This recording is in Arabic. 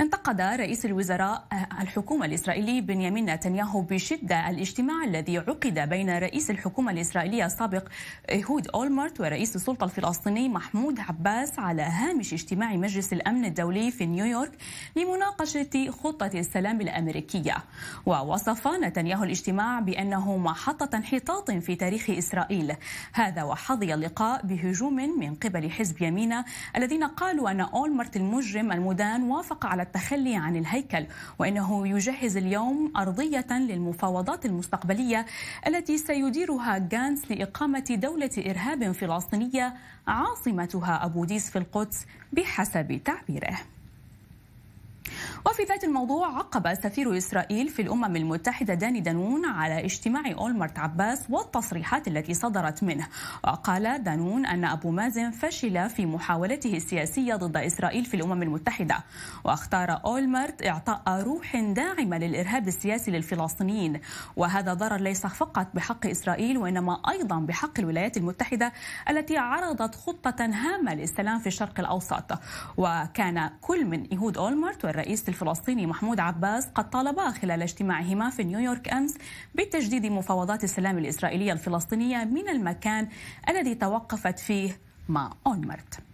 انتقد رئيس الوزراء آه، الحكومة الإسرائيلي بنيامين نتنياهو بشدة الاجتماع الذي عقد بين رئيس الحكومة الإسرائيلية السابق إيهود آه، أولمرت ورئيس السلطة الفلسطيني محمود عباس على هامش اجتماع مجلس الأمن الدولي في نيويورك لمناقشة خطة السلام الأمريكية ووصف نتنياهو الاجتماع بأنه محطة انحطاط في تاريخ إسرائيل هذا وحظي اللقاء بهجوم من قبل حزب يمينة الذين قالوا أن أولمرت المجرم المدان وافق على التخلي عن الهيكل وإنه يجهز اليوم أرضية للمفاوضات المستقبلية التي سيديرها غانس لإقامة دولة إرهاب فلسطينية عاصمتها أبو ديس في القدس بحسب تعبيره وفي ذات الموضوع عقب سفير إسرائيل في الأمم المتحدة داني دانون على اجتماع أولمرت عباس والتصريحات التي صدرت منه وقال دانون أن أبو مازن فشل في محاولته السياسية ضد إسرائيل في الأمم المتحدة واختار أولمرت إعطاء روح داعمة للإرهاب السياسي للفلسطينيين وهذا ضرر ليس فقط بحق إسرائيل وإنما أيضا بحق الولايات المتحدة التي عرضت خطة هامة للسلام في الشرق الأوسط وكان كل من إيهود أولمرت والرئيس الفلسطيني محمود عباس قد طالبا خلال اجتماعهما في نيويورك أمس بتجديد مفاوضات السلام الإسرائيلية الفلسطينية من المكان الذي توقفت فيه مع أونمرت